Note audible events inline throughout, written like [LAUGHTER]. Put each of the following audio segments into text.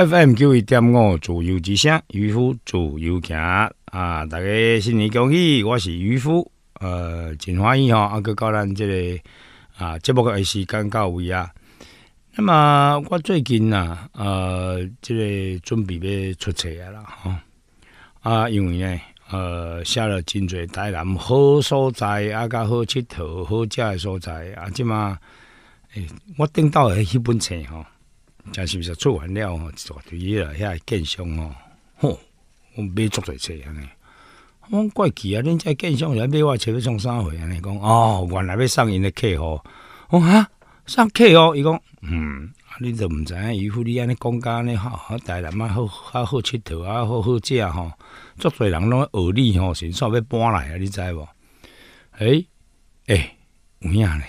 FM 九一点五，自由之声，渔夫自由行啊！大家新年恭喜，我是渔夫，呃，真欢喜哦！阿哥到咱这个啊，节目个也是刚到位啊。那么我最近啊，呃，这个准备要出册啊啦吼啊，因为呢，呃，写了真多台南好所在啊，甲好佚佗、好食的所在啊，即嘛，诶，我顶斗系去本册吼。真是不是出完了吼，一大堆伊啦，遐建商哦，吼，我买足侪册安尼。我讲怪奇啊，恁在建商来买我差不多像啥货安尼讲哦？原来要送因的客户。我哈送客户，伊讲，嗯，啊，恁都毋知影，渔夫，你安尼讲安尼好好台南好，好好佚佗，啊，好好食吼，足侪人拢学你吼，先煞要搬来啊，你知无？诶，有影样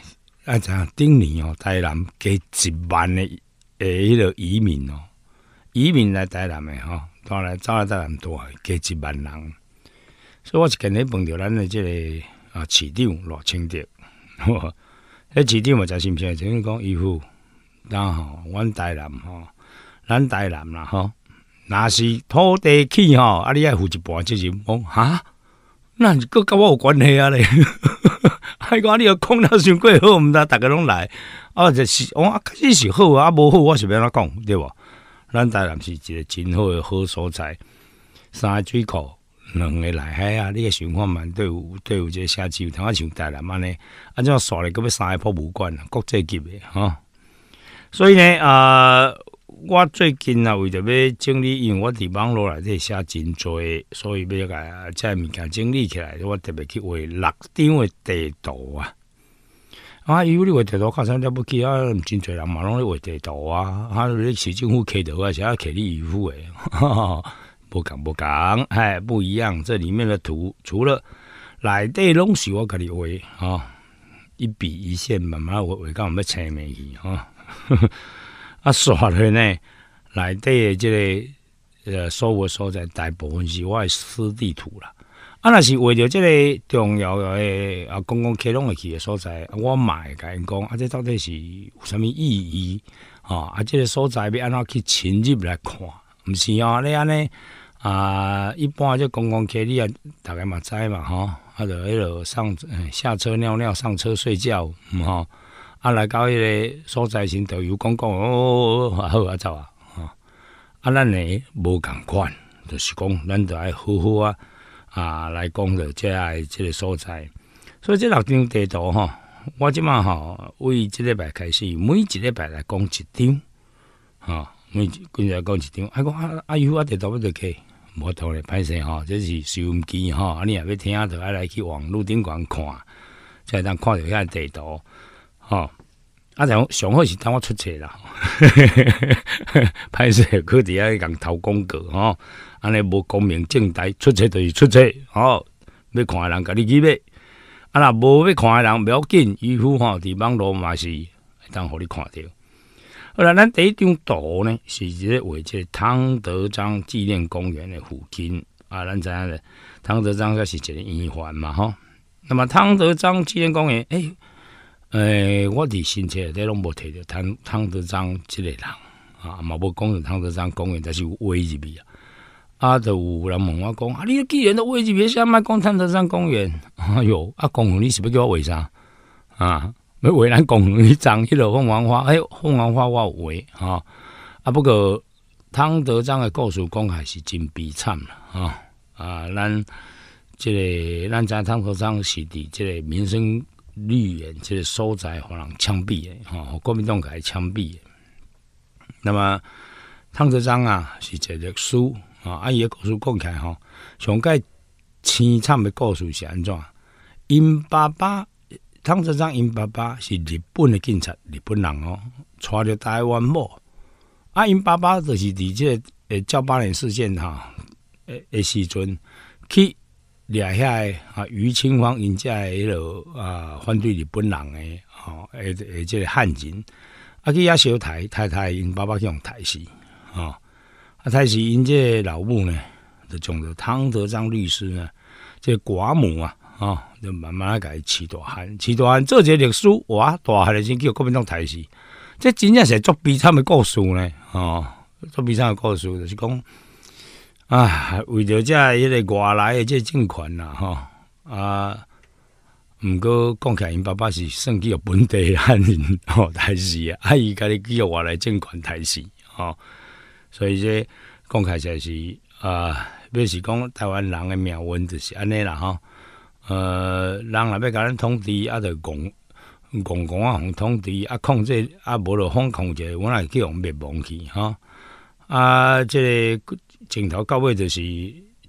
啊，知影顶年吼，台南加一万诶。诶迄个移民哦，移民来台南诶吼当然走来台南倒来加一万人所以我是今日问着咱诶即个啊市长偌清迄 [LAUGHS] 市长嘛真是毋是啊请你讲伊父然后阮台南吼咱台南啦吼若是土地起吼啊你爱付一半责是我讲吓那佫甲我有关系啊咧海哥 [LAUGHS] 你要讲了伤过好毋知逐个拢来啊，就是，我开始是好啊，无好我是要怎讲，对无？咱台南是一个真好诶好所在，三个水库，两个内海啊，你诶想法嘛，对有对有，一个写有通啊，像台南安尼，啊种耍咧？个要三个博物馆，国际级的吼。所以呢，啊，我最近啊，为着要整理，因为我伫网络内底写真多，所以要甲遮物件整理起来，我特别去画六张的地图啊。啊！有为画地图，看什么不记啊？真转人啦，马龙咧画地图啊！啊，市政府企图啊，是啊，企你衣服诶，哈 [LAUGHS] 哈，不讲不讲，嘿，不一样。这里面的图，除了内地拢是我给你画，一笔一线，慢慢画，画到们前面去哈。[LAUGHS] 啊，说了呢，内地即个呃，所我所在大部分是我的私地图啦。啊，若是为着即个重要的啊公共客拢的去的所在，我买，甲因讲啊，这到底是有啥物意义？吼？啊，即个所在要安怎去侵入来看，毋是啊？你安尼啊，一般即公共客你啊逐个嘛知嘛？吼，啊，就迄落上下车尿尿，上车睡觉，吼、哈？啊，来到迄个所在先导游讲讲，哦，好啊，走啊，吼，啊，咱诶无共款，就是讲咱著爱好好啊。啊来讲着这爱即个所在所以这六张地图吼我即满吼为即礼拜开始每一礼拜来讲一张吼每一每日来讲一张啊，讲啊啊油啊地图要着去，摩托咧歹势吼这是收音机吼啊你也要听着爱来去网路顶管看才通看着遐地图吼啊然后上好是等我出车啦 [LAUGHS] 歹势佫伫遐去共偷广告吼安尼无公平正台，出册就是出册，吼！要看诶人甲你去买，啊若无要看诶人，袂要紧，以后吼伫网络嘛是，会当互你看着。好啦，咱第一张图呢，是个位即汤德章纪念公园诶附近，啊，咱知影咧，汤德章个是一个医患嘛，吼。那么汤德章纪念公园，诶，诶，我伫新车，底拢无摕着汤汤德章即个人，啊，嘛无讲着汤德章公园，但是有位入去啊。啊！就有人问我讲：“啊，你既然的位置，别像卖共产党山公园。[LAUGHS] ”哎呦，啊，公园，你是不叫我为啥啊？你为咱公园，你长起了凤凰花。哎呦，凤凰花，我有为哈。啊，不过汤德章的故事讲还是真悲惨啦，啊啊，咱这个咱在汤德章是伫这个民生绿园这个所在，可人枪毙的哈，国民党给枪毙。的。那么汤德章啊，是这个书。啊！阿姨故告讲起来吼，上过凄惨的故事是安怎？因爸爸汤镇章，因爸爸是日本的警察，日本人哦，娶着台湾某。啊，因爸爸就是伫这诶，昭八人事件哈，诶诶时阵去掠下诶啊，于清芳因在迄落啊，反对日本人诶，吼，诶，即个汉人啊，去亚小台太太，因爸爸去用台死啊。啊！太是因这老母呢，就从着汤德章律师呢，这寡母啊，啊，就慢慢来改饲大汉，饲大汉做这律师哇，大汉的先叫国民党台死，这真正是作悲惨的故事呢，哦，作悲惨的故事就是讲啊，为着这一个外来的这政权呐，哈啊，毋过讲起来，因爸爸是算计有本地汉人吼台啊！阿姨家己叫有外来政权台戏，吼。所以即讲起始是啊，欲是讲台湾人的命运着是安尼啦。吼呃，人若要甲咱通知啊，着讲讲讲啊，互通知啊，控制啊，无咯，防控者阮也去互灭亡去吼。啊，即个前头到尾着是，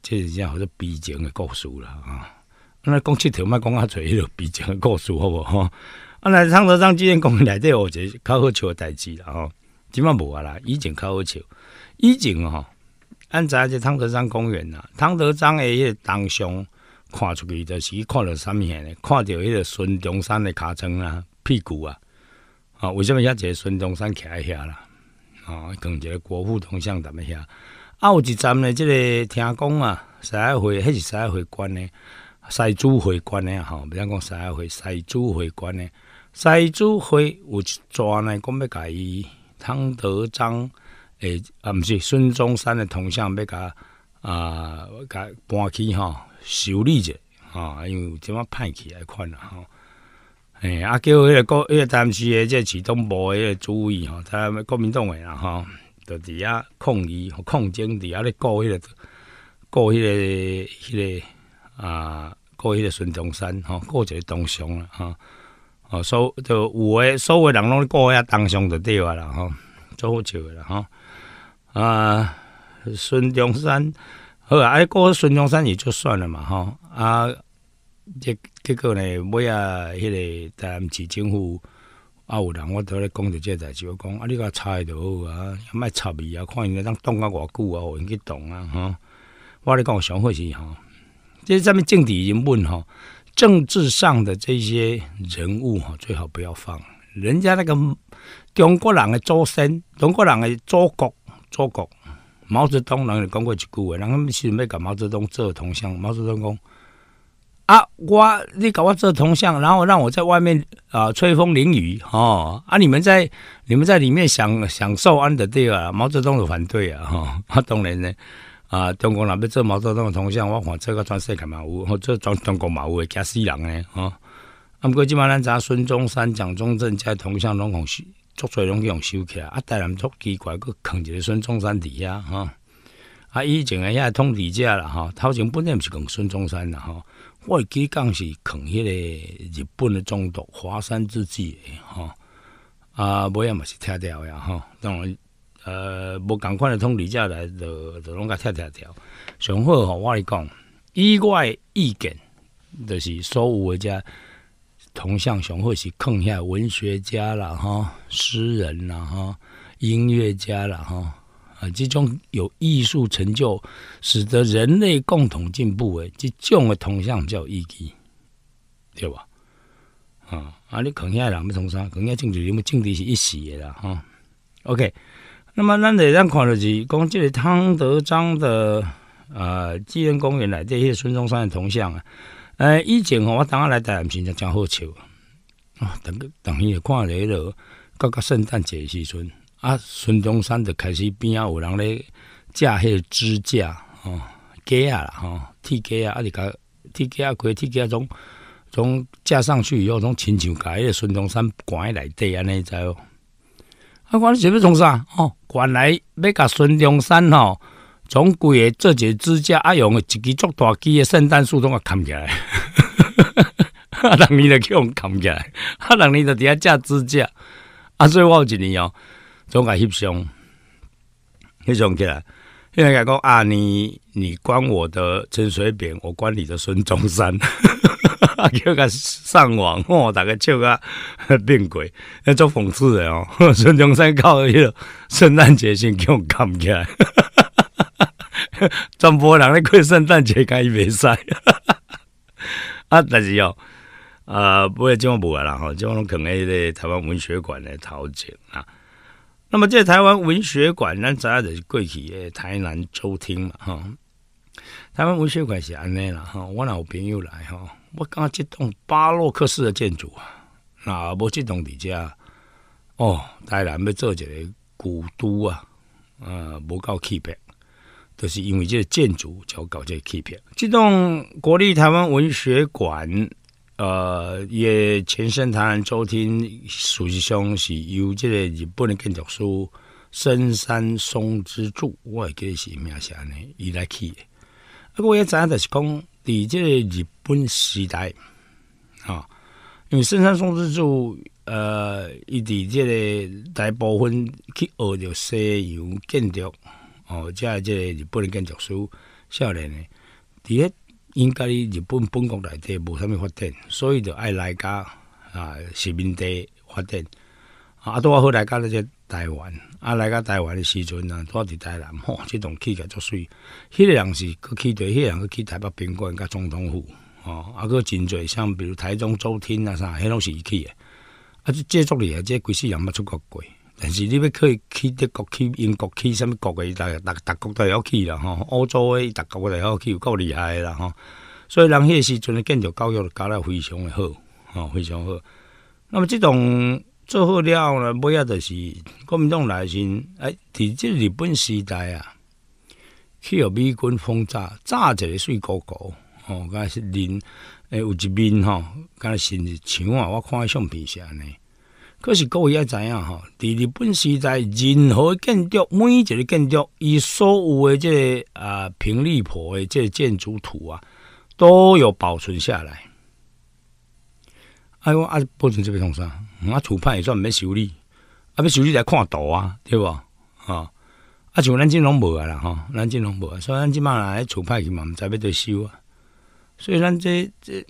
即是啥？叫做悲情的故事啦。吼，咱讲七条，莫讲较济迄落悲情的故事好无吼。啊，来厂头厂之前讲内底有一个较好笑诶代志啦。吼，即满无啊啦，以前较好笑。以前吼、啊，安在个汤德章公园呐？汤德章诶，迄个东像，看出去就是看物什么？看到迄个孙中山的尻川啊，屁股啊，啊，为什么一个孙中山徛遐啦？啊，跟一个国父同像在遐。啊，有一站咧，即个听讲啊，西海会，迄是西海会馆呢，西主会馆呢，吼，袂当讲西海会，西主会馆呢，西主会有一抓呢，讲要改汤德章。诶，啊，毋是孙中山的铜像要甲啊，甲搬起吼，修理者，吼因为点仔歹起来款啦，吼，诶，啊，叫迄个国，迄个当时诶即个动无迄个主意吼，他国民党诶啦，吼，就伫遐抗议吼抗争，伫遐咧顾迄个顾迄个迄个啊，顾迄个孙中山吼，顾一个铜像啦，吼。哦，所就有诶，所诶人拢咧顾遐铜像就对啊啦，吼，做诶啦，吼。啊，孙中山好啊！哎，个孙中山也就算了嘛，吼啊，结结个呢，尾啊，迄个台湾市政府啊，有人我都咧讲着个代志，我讲啊，你甲差伊就好啊，卖插伊啊，看伊咧当当啊偌久啊，有应去懂啊，吼，我咧讲我想好是即个上面政治已经问政治上的这些人物吼，最好不要放人家那个中国人的祖先，中国人的祖国。祖国毛泽东人讲过一句话，人他们准备搞毛泽东做铜像。毛泽东讲啊，我你搞我做铜像，然后让我在外面啊吹风淋雨哦啊！你们在你们在里面享享受安的地啊。”毛泽东就反对啊！哈，当然呢啊，中国人要做毛泽东的铜像，我看这个全世界嘛有，我做装中国嘛有，吓死人呢！哦。啊，不过起码咱查孙中山、蒋中正在铜像中孔是。足侪拢用收起来，啊！台南足奇怪，佫扛一个孙中山伫遐吼。啊，以前诶遐通伫遮啦，吼，头前本来毋是扛孙中山啦，吼，我会记讲是扛迄个日本的总督华山之诶吼。啊，尾要嘛是拆掉呀，吼，当然，呃，无共款的通伫遮来，就就拢甲拆拆掉。上好吼，我来讲，我外意见，就是所有诶遮。铜像雄或是坑下文学家啦，哈，诗人啦，哈，音乐家啦，哈，啊，这种有艺术成就，使得人类共同进步诶，这种的铜像比较有意义，对吧？啊，啊，你坑下人要从啥？坑下政治因为政治是一时的啦哈。OK，那么咱得咱看的是讲这个汤德章的啊纪念公园啦，这些孙中山的铜像啊。哎，以前吼，我当下来台湾时阵真好笑啊！啊，等个等伊看咧，落到个圣诞节时阵，啊，孙中山就开始边啊有人咧架迄个支架哦，架啦吼，铁架啊，一甲铁架可以铁架种种架上去以后，从亲像甲迄个孙中山关来底安尼知哦。啊，关是欲创啥？吼、哦，来要甲孙中山吼，从规个做一个支架，啊，用诶一支足大支诶圣诞树拢啊砍起来。哈 [LAUGHS] 人伊就叫我扛起来，哈，人伊就伫遐架支架。啊，所以我有一年哦，总甲翕相，翕相起来。因为讲啊，你你管我的陈水扁，我管你的孙中山。[LAUGHS] 啊，叫甲上网哦，大家笑个变鬼，要做讽刺的哦。[LAUGHS] 孙中山搞迄个圣诞节先叫我扛起来。哈哈，全部人咧过圣诞节，甲伊袂使。[LAUGHS] 啊，但是要呃，不，今晚不来了哈，这种可能在台湾文学馆的陶前啊。那么在台湾文学馆，咱早就是过去的台南州厅嘛哈。台湾文学馆是安内了哈，我老朋友来哈，我讲这栋巴洛克式的建筑啊，那无这栋伫遮哦，台南要做一个古都啊，呃，无够气派。就是因为这个建筑才搞这个 K 票。这栋国立台湾文学馆，呃，也前身台湾周厅，实际上是由这个日本的建筑师深山松之助，我记得是名姓呢，伊来去不过我也知的是讲，伫这日本时代，啊，因为深山松之助，呃，伊伫这个大部分去学着西洋建筑。哦，即个即个日本建筑师少年呢？伫咧应该日本本国内底无啥物发展，所以就爱来甲啊，殖民地发展。啊，拄啊好来甲那个台湾，啊，来甲台湾的时阵呢，我伫台南，吼，即栋起起足水，迄个人是去对，迄个人去台北宾馆、甲总统府，吼，啊，个真侪像比如台中、周天啊啥，迄拢是伊去的，啊，即这作孽，这规世人捌出过国。但是你要去去德国、去英国、去什么国的，大、大、大国都了去啦，吼，欧洲的大国都了去，有够厉害的啦，吼。所以人迄个时阵建筑教育教的非常的好，吼，非常好。那么这种做好了后呢，尾仔就是国民党来前，哎，伫即日本时代啊，去互美军轰炸，炸一个沟沟吼、哦，讲是脸，哎，有一面吼，讲是是墙啊，我看相片是安尼。可是各位要知影哈，在日本时代，任何建筑，每一个建筑，伊所有的这啊平立破的这建筑图啊，都有保存下来。哎呦啊，保存这边同啥？啊，厝歹派也算免修理，啊，要修理来看图啊，对无啊，啊，像咱拢无啊啦吼，咱拢无，没，所以咱今嘛来厝歹去嘛，毋知要得修啊。所以咱这这，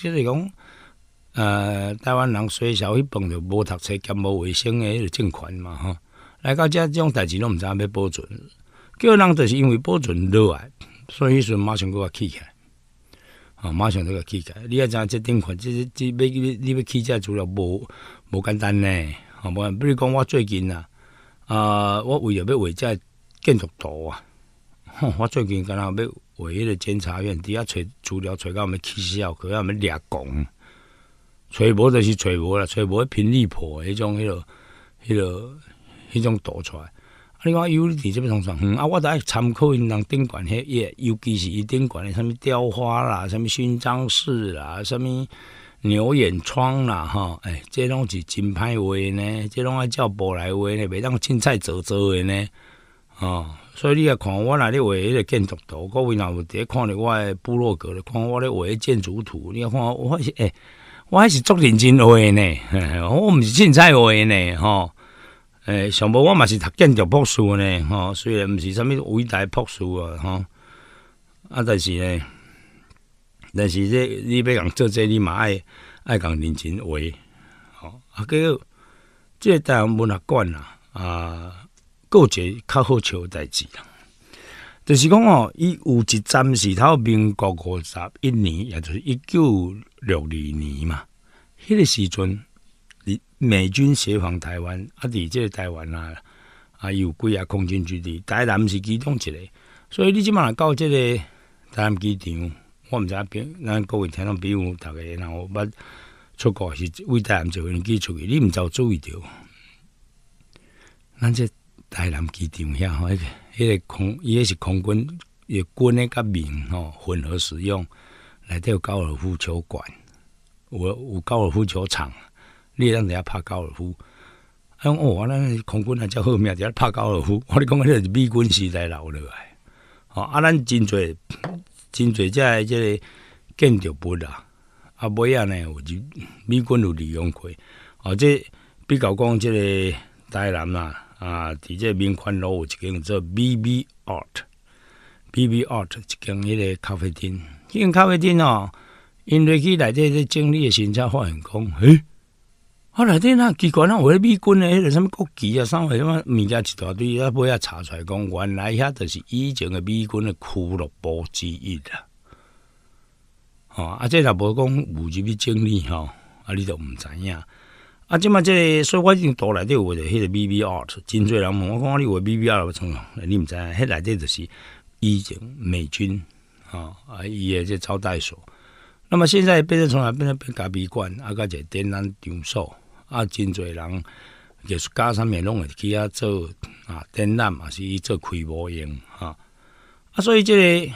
就是讲。呃，台湾人所小稍微碰到无读册兼无卫生诶，个政权嘛吼，来到即种代志拢毋知影要保存，叫人就是因为保存落来，所以阵马上给我起起来，啊，马上都给起起来。你要知影即政权，即即即要你要起遮资料无无简单呢。好，比如讲我最近啊，啊，我为着要画遮建筑图啊，吼，我最近敢若要画迄个监察院，伫遐揣资料，揣到要们起效，去要安尼掠功。揣无就是揣无啦，揣无平立破迄种迄落、迄落、迄种图出来。啊，你看有你即接要上上远啊，我就爱参考人顶悬迄页，尤其是伊顶悬诶什物雕花啦、什物勋章式啦、什物牛眼窗啦，吼诶这拢是真歹画呢，这拢爱照舶来画呢，袂当凊彩做做诶呢。哦，所以你啊看我那里画迄个建筑图，各位若有伫咧看着我诶部落格咧，看我咧画建筑图，你啊看，我发现哎。我还是足认真的呢，[LAUGHS] 我毋是凊彩的呢，吼。诶，上部我嘛是读建筑博士呢，吼。虽然毋是啥物伟大博士啊，吼。啊，但是呢，但是这你要讲做这，你嘛爱爱共认真活，吼。啊，个这台湾文学馆啊，有一个较好笑代志啦。就是讲哦，伊有一站是头民国五十一年，也就是一九六二年嘛。迄个时阵，美军协防台湾，啊，伫即个台湾啊，啊有几个空军基地，台南是其中一个。所以你即马来到即个台南机场，我毋知影平咱各位听众，比如逐个然后捌出国是为台南做飞机出去，你知有注意到？咱这台南机场遐个。迄个空，伊个是空军，也军诶个民吼混合使用，内底有高尔夫球馆，有有高尔夫球场，你当伫遐拍高尔夫。哎哦我咱空军啊叫好命，伫遐拍高尔夫。我咧讲迄个是美军时代留落来。哦，啊，咱真侪真侪，即诶即个建筑物啦，啊，尾啊呢，有就美军有利用过。哦，即比较讲即个台南啊。啊！伫这民权路有一间做 B B Art，B B Art 一间迄个咖啡厅。迄间咖啡店哦，因为去内咧整理诶时阵才发现讲，哎，啊内底那奇怪啦，有的美军诶迄个什么国旗啊，啥物什么物件一大堆，啊，尾啊查出来讲，原来遐著是以前诶美军诶俱乐部之一啦。哦，啊，这若无讲有几笔整理哦，啊，你著毋知影。啊，即嘛，即所以，我已经倒来有我着迄个 V B Art，真侪人，问我讲你有 V B Art 要啥？你毋知，影，迄内底就是以前美军啊，啊，伊诶即招待所。那么现在变成从哪变成变咖啡馆，啊，一个展览场所，啊，真侪人就是加上物拢会去遐做啊展览嘛，是伊做开幕用啊。啊，所以即个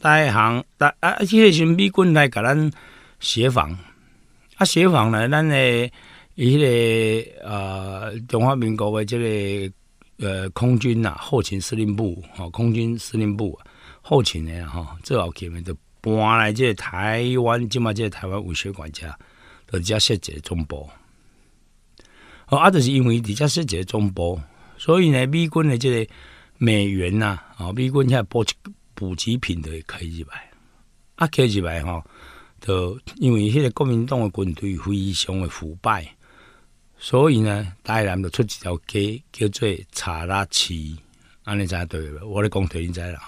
大行，大啊，即个是美军来甲咱协防。啊，协防呢，咱诶。伊迄、个呃，中华民国的即个呃，空军呐，后勤司令部吼，空军司令部后勤的吼，最后去面就搬来即个台湾，即嘛即个台湾武学馆家，都接一个中部。啊，就是因为直都接一个中部，所以呢，美军的即个美元呐，啊，美军在补给补给品的开入来，啊，开入来吼，就因为迄个国民党的军队非常的腐败。所以呢，台南就出一条街，叫做查拉市，安尼才对。我咧讲给你知啦，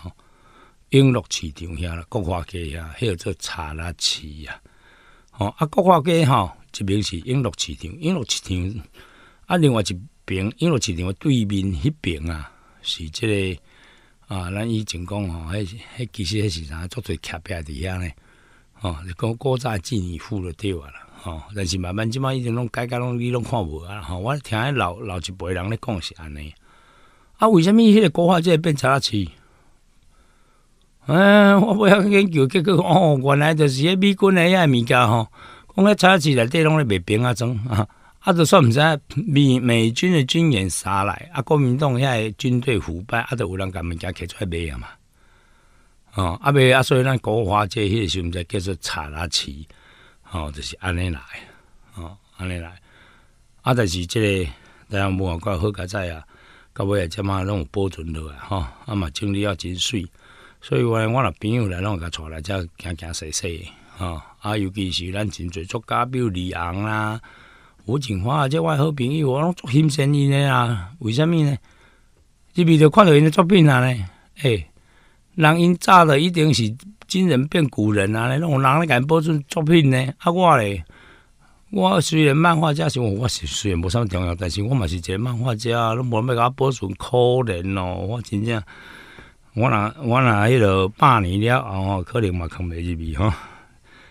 永乐市场遐啦，国华街遐，迄号做查拉市啊。哦，啊，国华街吼，一边是永乐市场，永乐市场，啊，另外一边永乐市场对面迄边啊，是即个啊，咱以前讲吼，迄、迄其实迄是啥，做做卡边伫遐呢。吼，你讲国债进一步着跌啊啦。哦，但是慢慢即马已经拢改解拢你拢看无啊！吼，我听迄老老一辈人咧讲是安尼。啊，为什物迄个古花会变差啊？市？哎，我买啊研究结果哦，原来就是迄美军的遐物件吼，讲迄差啊。市内底拢咧卖兵啊种啊，啊，就算毋知美美军的军演杀来啊，国民党遐军队腐败啊，就有人共物件摕出来卖啊嘛。哦，啊卖啊，所以咱古花街迄个时阵叫做查拉市。哦，就是安尼来，哦，安尼来。啊，但是即个，大家无话讲好，佳哉啊，到尾啊，即马拢有保存落来，吼，啊嘛，整理啊真水。所以话，我若朋友来拢甲带来，即行行细细，吼，啊，尤其是咱真侪作家，比如李昂啦、吴景华啊，即我好朋友，我拢足欣赏伊诶啊。为什物呢？一咪就看着因诶作品啊呢，诶，人因早著一定是。今人变古人啊！来弄我咧，来敢保存作品呢？啊，我嘞，我虽然漫画家，是我，我是虽然无啥物重要，但是我嘛是一个漫画家，拢无甲我保存可怜咯。我真正，我那我那迄落百年了，哦，可能嘛扛袂入去吼，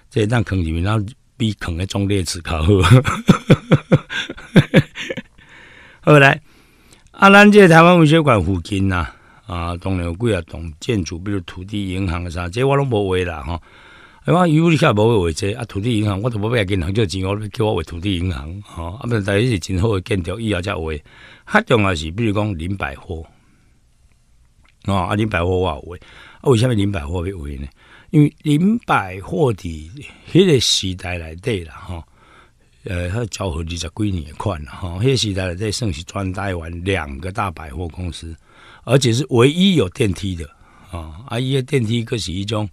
这当扛入去，那比扛迄种咧。质 [LAUGHS] 较好。后来，啊，咱这个台湾文学馆附近呐。啊，当然有贵啊，懂建筑，比如土地银行的啥，这我拢无画啦吼。啊，我有你遐无会画这啊，土地银行我都无要跟他借钱，我叫我画土地银行吼。啊，不，但是是真好的建筑，以后才画。较重要是，比如讲林百货，哦，啊，林百货我画，啊，为什么林百货会画呢？因为林百货的迄个时代内底啦吼。呃，交好二十几年的款了哈，迄时代底算是赚大完两个大百货公司。而且是唯一有电梯的啊！啊，一些电梯跟是一种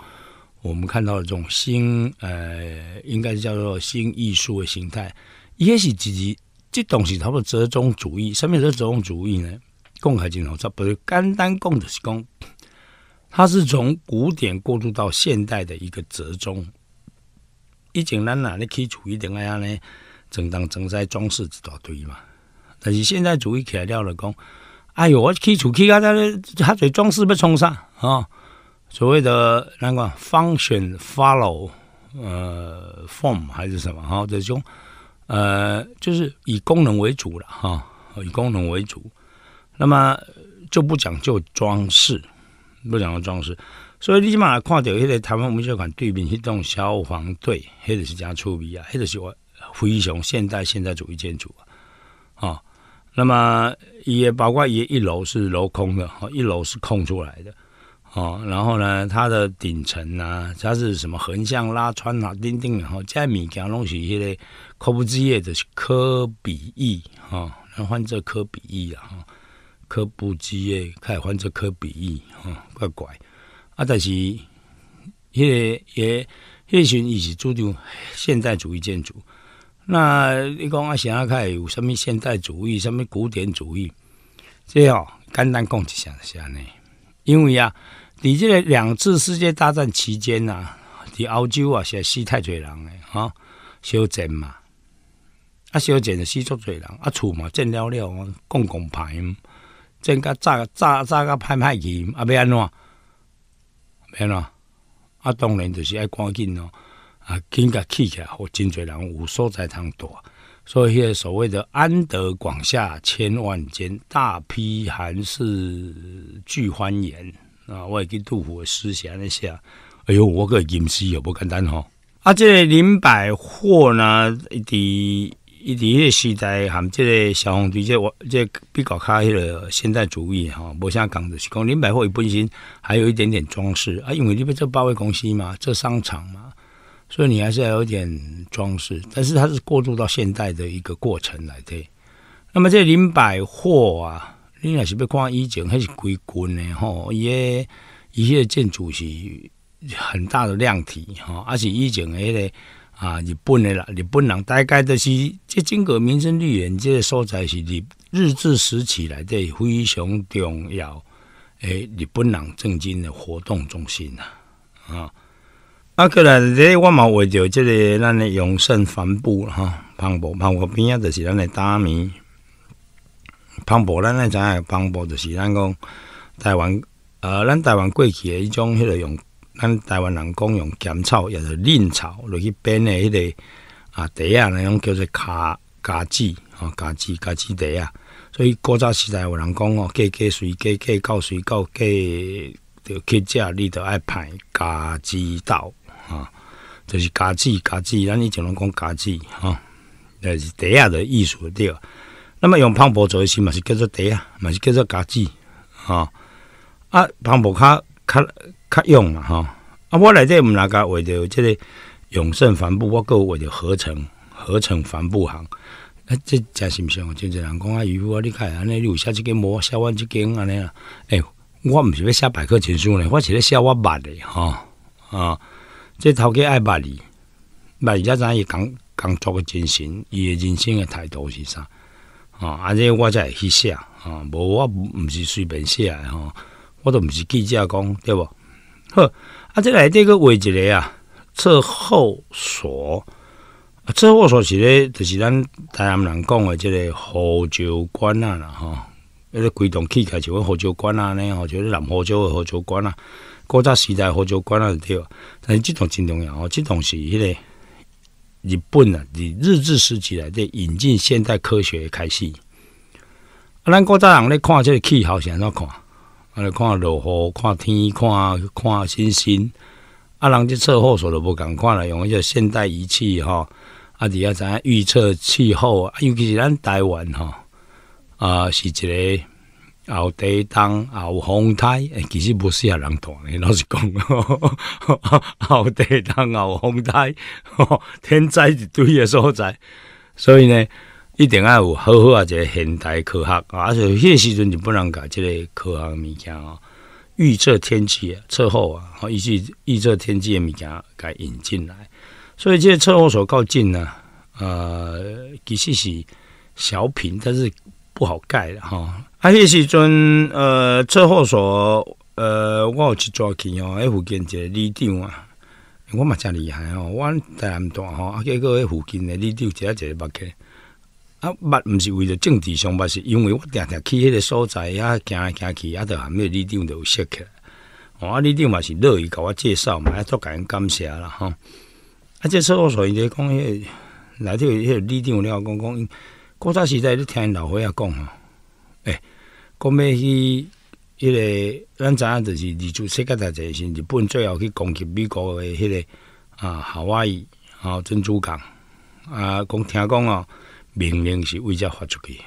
我们看到的这种新，呃，应该是叫做新艺术的形态，一些是自己这东西差不多折中主义，什么是折中主义呢？共开镜头在，不是单单共的是共，它是从古典过渡到现代的一个折中。一简单哪里可以处于怎么样呢？正当正在装饰一大堆嘛，但是现代主义起来了讲。哎呦，我去处去啊！他他最装饰不？冲啥啊？所谓的那个 “function follow 呃 form” 还是什么啊？这种呃，就是以功能为主了哈，以功能为主。那么就不讲究装饰，不讲究装饰。所以你起码看到一个台湾我们馆对面迄栋消防队，或者是加粗味啊，或者是我非常现代现代主义建筑啊。那么也包括也一楼是镂空的，哈，一楼是空出来的，哦，然后呢，它的顶层啊，它是什么横向拉穿啊，等等的，吼，这物件拢是迄个柯布基耶的科比意，哈，换作科比意啊，哈，柯布基耶改换作科比意，哈，怪怪，啊，但是迄个也迄阵伊是注重现代主义建筑。那你讲啊，现代有啥物？现代主义，啥物古典主义？这哦，简单讲一下下呢。因为伫你这两次世界大战期间呐，你欧洲啊，死太济人诶，哈，烧战嘛，啊，烧战就死足济人，啊，厝嘛，建了了，公共牌，震甲炸炸炸甲，拍拍去，啊，要安怎？要怎？啊，当然就是爱赶紧咯。啊，今个起起来，吼，真侪人无所在通躲，所以现在所谓的“安得广厦千万间，大庇寒士俱欢颜”啊，我也跟杜甫诗写一下。哎呦，我个吟诗也不简单吼。啊，这林百货呢，一滴一滴的时代含这个小红队，这这比较较迄个现代主义哈，不像港的，是讲林百货本身还有一点点装饰啊，因为你要这百货公司嘛，这商场嘛。所以你还是要有点装饰，但是它是过渡到现代的一个过程来的。那么这林百货啊，你也是不看以前还是规国的吼，一一些建筑是很大的量体哈，而且以前那个啊日本的啦，日本人大概都是这整个民生绿园这所在是日日治时期来的，非常重要诶，日本人正经的活动中心呐啊。啊！过来，这我嘛画着即个咱的永盛帆布吼，帆布，帆布边啊，就是咱的大米。帆布，咱个知影帆布，就是咱讲台湾，呃，咱台湾过去的迄种迄个用，咱台湾人讲用碱草，也是嫩草，落去编的迄个啊茶啊，那种叫做卡卡子吼，卡子卡子茶啊。所以古早时代，有人讲哦，嫁嫁随嫁嫁到随到嫁。就乞食，你就爱排家之道。啊，就是家具家具，咱以前拢讲家具啊，那、就是底下的艺术对。那么用磅布做的是嘛是叫做茶啊，嘛是叫做家具啊。啊，磅布较较较用嘛吼。啊，我来这毋们甲画着即个永盛帆布，我有画着合成合成帆布行。啊，这诚是毋是？真侪人讲啊，渔夫啊，你看安尼，你有写即间模，写完即间安尼啊。诶、我毋是要写百科全书呢，我是咧写我捌的吼。啊这头家爱捌你，捌你才知伊工工作的精神，伊的人生的态度是啥？啊，安尼我才会去写啊，无我毋是随便写的吼、我都毋是记者讲对无好，啊，这内底个画一个啊，侧后锁，侧、啊、后锁是咧，就是咱台湾人讲的即个河州馆啊啦吼，迄、那个规栋起起来就河州馆啊呢，吼、啊，就是南河州的河州馆啊。国早时代好作管阿是对，但是这种真重要哦，这种是迄个日本啊，日日治时期来在引进现代科学开始。啊，咱国早人咧看这个气候是安怎看，啊，看落雨、看天、看看星星。啊，人这测候所都无共看了，用迄个现代仪器吼啊，底下知预测气候，尤其是咱台湾吼啊，是一个。牛地灯、牛风台。其实需要人同的，[LAUGHS] 老实讲，牛地灯、牛风台，[LAUGHS] 天灾一堆嘅所在，所以呢一定要有好好啊，一个现代科学，而且呢时阵就不能搞这个科学物件哦，预测天气、测候啊，以及预测天气的物件，该引进来，所以即个测候所靠近啊，呃，其实是小品，但是不好盖的哈。啊迄时阵呃车祸所呃我有一逝去吼迄附近一个旅长啊我嘛诚厉害吼我伫厦大吼啊结果迄附近的旅长一下者捌起啊捌毋是为着政治上捌是因为我定定去迄个所在啊行来行去啊著含迄个旅长著有熟起来吼啊旅长嘛是乐意甲我介绍嘛啊都甲因感谢啦吼啊这车祸所以咧讲迄个内底迄个旅长了后讲讲古早时代你听因老伙仔讲吼诶讲去迄个，咱知影就是二战世界大战时，日本最后去攻击美国的迄个啊，夏威夷啊珍珠港啊，讲听讲哦，命令是为遮发出去，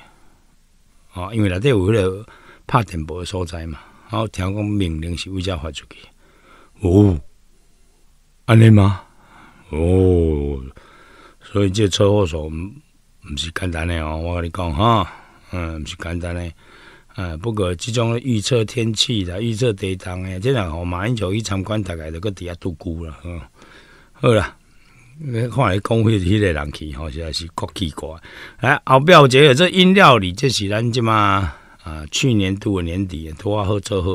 哦，因为内底有迄个拍电报的所在嘛，啊，听讲命令是为遮发出去，哦，安尼吗？哦，所以这车祸所毋毋是简单的哦，我甲你讲吼，嗯，毋是简单的。啊，不过即种预测天气啦、预测地动诶，即两吼马英九一参观大概就搁伫遐低估了。吼好了，看来讲迄迄个人去，吼、实在是好奇怪。来，有一个这饮料里这是咱即嘛啊，去年度年底都啊好做好。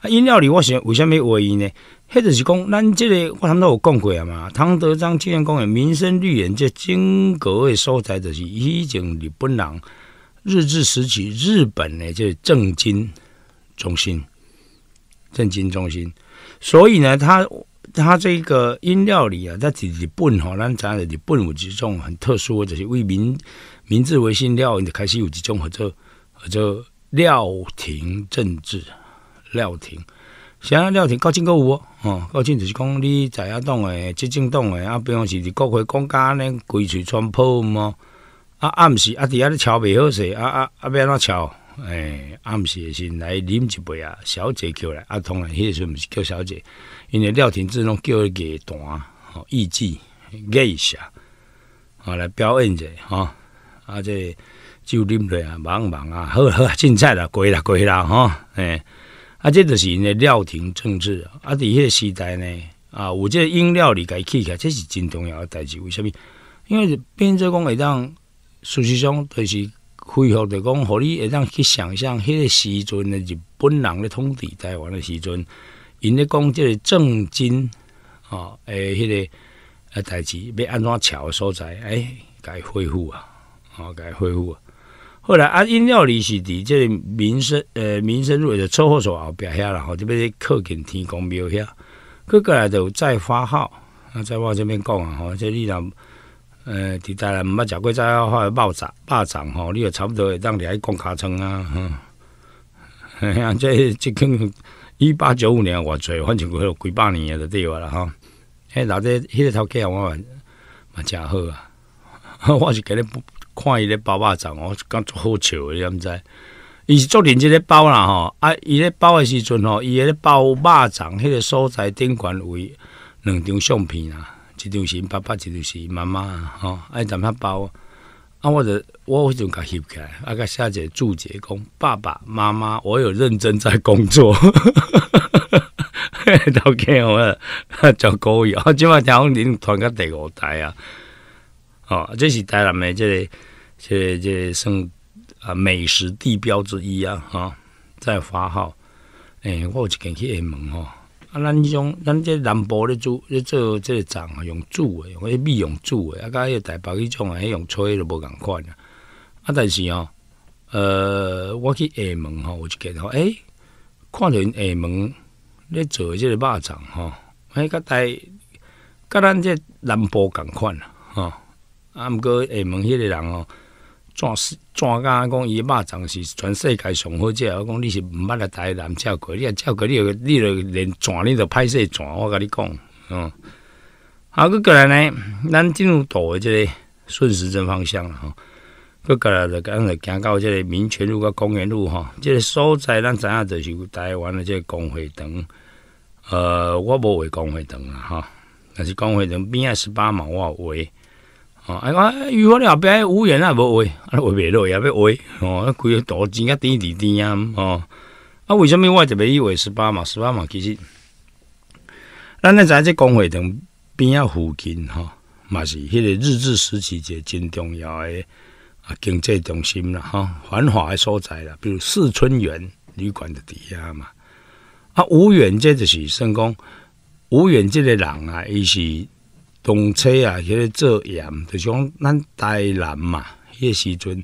啊，饮料里我想为虾米怀疑呢？迄著是讲咱即个我谈到有讲过啊嘛，唐德章之前讲园民生绿园这整个的所在就是以前日本人。日治时期，日本呢就是政经中心，政经中心，所以呢，它它这个音料里啊，它底底本吼，咱讲的底本有几种很特殊，这是为民民治维新料，就开始有几种，合做合做料亭政治，料亭，啥料亭？高金阁舞，哦，高金就是讲你在亚东的，即种当的啊，比方是国会公家呢，规处穿破么？啊，暗时啊，伫遐咧抽袂好势。啊啊啊，要安怎抽？哎，暗时是来啉一杯啊。小姐叫来，啊，当然迄个阵毋是叫小姐，因为廖廷志拢叫迄个段吼，艺伎艺一下啊，来表演者吼。啊，这啉落啊，茫茫啊，好好，啊，凊彩啦，过啦，过啦，吼。哎，啊，这著是因廖廷政治啊，伫迄个时代呢啊，有这饮料你该起起来，这是真重要诶代志。为虾米？因为变做讲会当。事实上，就是恢复，就讲，互你让去想象，迄个时阵，日本人咧统治台湾的时阵，因咧讲，即个政金吼诶，迄个啊，代志要安怎桥诶所在，哎，伊恢复啊，哦，伊恢复啊。后来啊，因料理是伫即个民生，诶，民生路的者车祸所后壁遐啦，吼，这边靠近天公庙遐，佮过来都再发号，啊，在我这边讲啊，吼，即你若。呃，台代毋捌食过遮发诶肉粽，肉粽吼，你也差不多会当嚟讲尻川啊。嘿嘿，这这根一八九五年偌济，反正过了几百年的地方了吼，迄老爹，迄个头家我嘛嘛诚好啊。[LAUGHS] 我是今日看伊咧包肉粽，我觉足好笑的，你毋知。伊是做连接咧包啦吼，啊，伊咧包诶时阵吼，伊咧包肉粽迄个所在顶悬有两张相片啊。一条是爸爸一条是妈妈啊，吼，爱怎么包啊？我的我迄种甲协起来，啊，甲写一个注解讲，爸爸妈妈，我有认真在工作，哈哈哈哈哈。OK，好了，就够要，起码听讲您团个第五台啊。哦，这是台南的，这这这算啊美食地标之一啊，哈，在华号，诶，我有一近去厦门哦啊，咱种咱这南部咧煮咧做即个粽啊，用煮诶，用迄米用煮诶，啊，甲迄个台北迄种啊，迄用炊都无共款啊。啊，但是哦，呃，我去厦门吼，有一见吼，诶看因厦门咧做即个肉粽吼，迄甲台甲咱这南部共款啊吼啊，毋过厦门迄个人哦，怎死？全讲讲伊肉粽是全世界上好食，我讲你是毋捌来台南照过，你若照过，你你就连串你就歹势串，我甲你讲，嗯。好，佮来呢，咱进入岛的即个顺时针方向了哈。佮来就刚才行到即个民权路甲公园路哈，即个所在咱知影就是台湾的即个工会堂。呃，我无画工会堂啦哈，但是工会堂边仔十八毛我有画。哦，哎，我，如果你后边无缘啊，无为，啊，我袂落，也要为，哦，个多钱啊，点点点啊，哦，啊，为什么我就袂以为十八嘛，十八嘛，其实，咱咧在即工会堂边啊附近吼，嘛是迄个日治时期一个真重要诶啊经济中心啦，吼繁华诶所在啦，比如四春园旅馆就伫遐嘛，啊，无缘这就是算讲无缘即个人啊，伊是。动车啊，迄、个做盐，就是讲咱台南嘛，迄时阵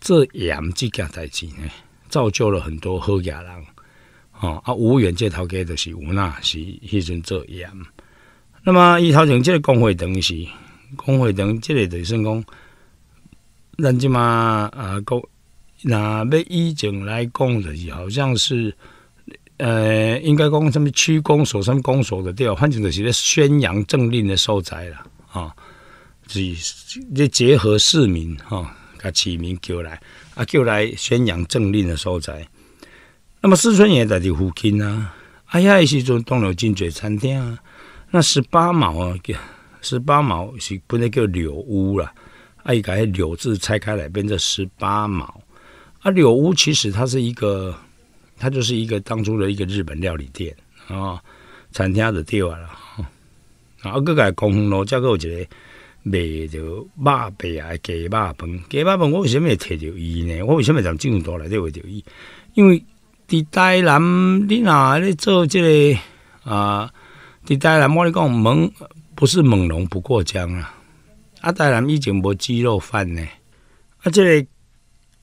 做盐即件代志呢，造就了很多好亚人。哦，啊，吴远这头家就是有那是迄阵做盐。那么，伊头前即个工会于是工会等，即个就是讲，咱即嘛啊国，若要以前来讲，就是好像是。呃，应该讲什么“区公所”、“什么公所”的地，换成就是宣扬政令的所在了啊！咧结合市民哈，他起名叫来啊，叫来宣扬政令的所在。那么四川也在地附近啊，哎呀，也是种东流金嘴餐厅啊。那十八毛啊，十八毛是本来叫柳屋了，哎，改柳字拆开来变成十八毛。啊，柳屋其实它是一个。他就是一个当初的一个日本料理店啊，餐厅的地方了，然后个个恐路，叫个有一个卖条肉饼啊鸡肉饭，鸡肉饭我为什么会摕着伊呢？我为什么从这么多来这会着伊？因为在台南，你哪你做这个啊？在台南我哩讲猛不是猛龙不过江啊，阿台南以前无鸡肉饭呢，阿这里。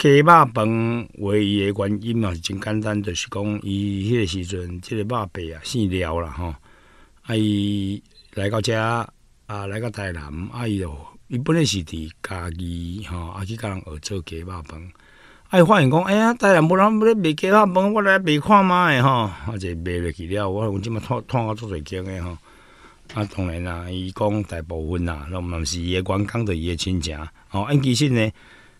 鸡肉饭唯一诶原因嘛是真简单，就是讲伊迄个时阵，即个肉白啊先了啦吼，啊伊来到遮啊来到台南，啊伊哦，伊本来是伫家己吼，啊去甲人学做鸡肉饭，啊伊发现讲哎呀台南无人卖鸡肉饭，我来卖看卖诶吼，啊就卖落去了，我有即么拖拖啊做侪羹诶吼，啊当然啦，伊讲大部分啦，拢嘛是伊诶关讲着伊诶亲情，哦，因其实呢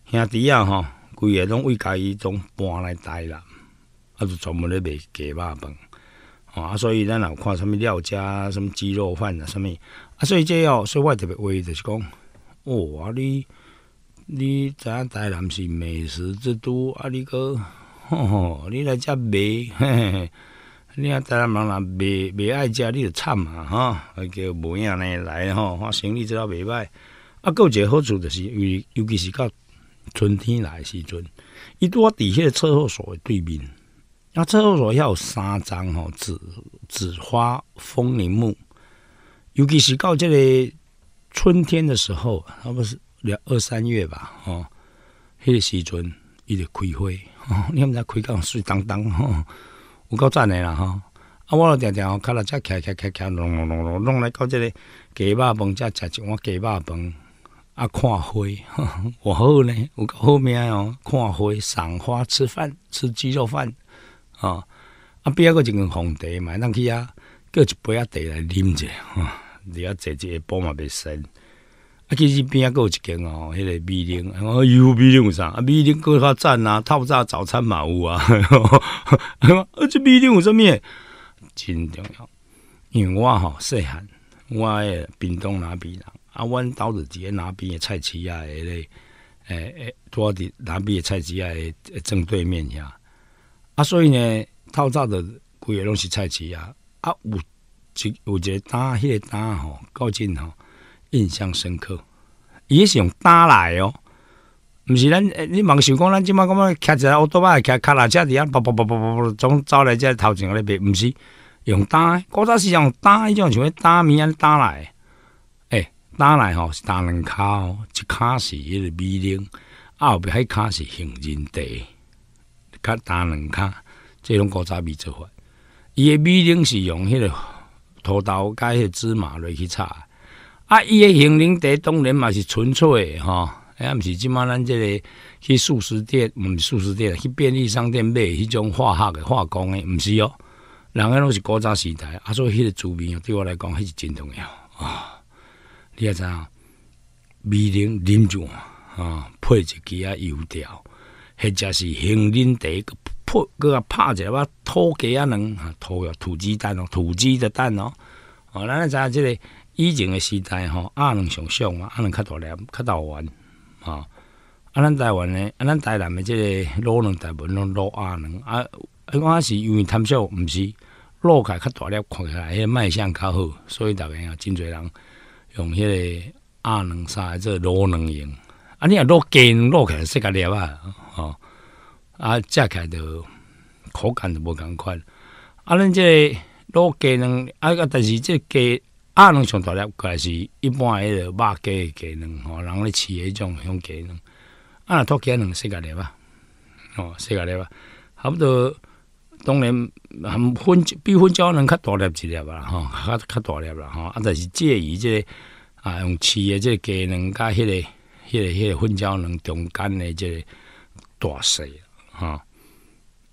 兄弟啊吼。规个拢为家己，拢搬来台南，啊，就专门咧卖鸡肉饭，吼、啊，所以咱也看什物料家，什物鸡肉饭啊，什物啊，所以即哦，所以我特别为的是讲，哦，你你影台南是美食之都，啊，你吼，你来遮卖，[LAUGHS] 你啊台南人若卖卖爱食，你就惨啊，哈，叫无影咧来吼。哇，生意做啊袂歹，啊，有一个好处就是，尤尤其是到春天来的时阵，伊我底下的厕所所对面，那厕所所要有三张吼紫紫花风铃木，尤其是到这个春天的时候，它不是两二三月吧吼？个时阵伊就开花，你们知开到水当当吼，有够赞的啦吼！啊，我常常哦，看到只开开开开弄弄弄弄弄来到这里鸡肉饭，只食一碗鸡肉饭。啊，看花，[LAUGHS] 我好呢？我后面哦，看花、赏花、吃饭，吃鸡肉饭啊！啊，边啊个一间皇茶嘛，咱去啊，叫一杯啊茶来啉者啊，你要坐接补嘛？袂神啊！其实边啊有一间哦，迄个米零，我有米零有啥？米零个较赞啊，套餐早餐嘛有啊！[LAUGHS] 啊，这米零有啥物？真重要，因为我吼细汉，我诶，广东那边人。啊！阮兜时伫哪边诶菜市啊？迄个，诶诶，住伫哪边诶菜市啊？正对面遐。啊，所以呢，透早的规个拢是菜市啊！啊，有，一有，一个打迄个打吼，够真吼，印象深刻。伊是用打来哦，毋是咱，诶，你茫想讲咱即马，欲徛一个乌托邦，开卡拉车遐，叭叭叭叭叭叭，总走来遮头前咧，别毋是用打，古早是用打，迄种像个打面安打来。三来吼是单两卡哦，一卡是迄个米零，后壁迄卡是杏仁茶，较单两卡这拢古早味做法。伊诶米零是用迄个土豆加迄个芝麻落去炒，啊，伊诶杏仁茶当然嘛是纯粹吼。哈，啊，毋是即马咱即个去素食店，毋是素食店，去便利商店买迄种化学诶化工诶，毋是哦，人个拢是古早时代，啊，所以迄个滋味对我来讲迄是真重要啊。知啥？米零零卷啊，配一支啊油条，或者是香仁茶，配个拍一个啊土鸡啊卵啊，土土鸡蛋哦，土鸡的蛋哦。哦，咱只即个以前的时代吼，鸭卵上香嘛，鸭卵较大粒，较大丸啊。啊，咱台湾呢，咱台南的即个卤卵大部分拢卤鸭卵啊，因为是因为贪小毋是卤起来较大粒，看起来迄个卖相较好，所以逐个啊，真侪人。用迄个阿能沙做卤能用，啊，你若卤鸡能起来色格粒啊，吼，啊，起来著口感就无共款。啊，恁这卤鸡能啊啊，但是这鸡鸭能上大粒，个是一般迄个肉鸡的鸡能吼，人咧饲迄种红鸡能，啊，托鸡能色格粒吧，哦，色格粒吧，差不多。当然，含粉比粉鸟能较大粒一粒啦，哈，较较大粒啦，哈。啊，但是介于这啊，用市的这鸡卵甲迄个、迄个、迄个粉鸟卵中间的这大小，哈。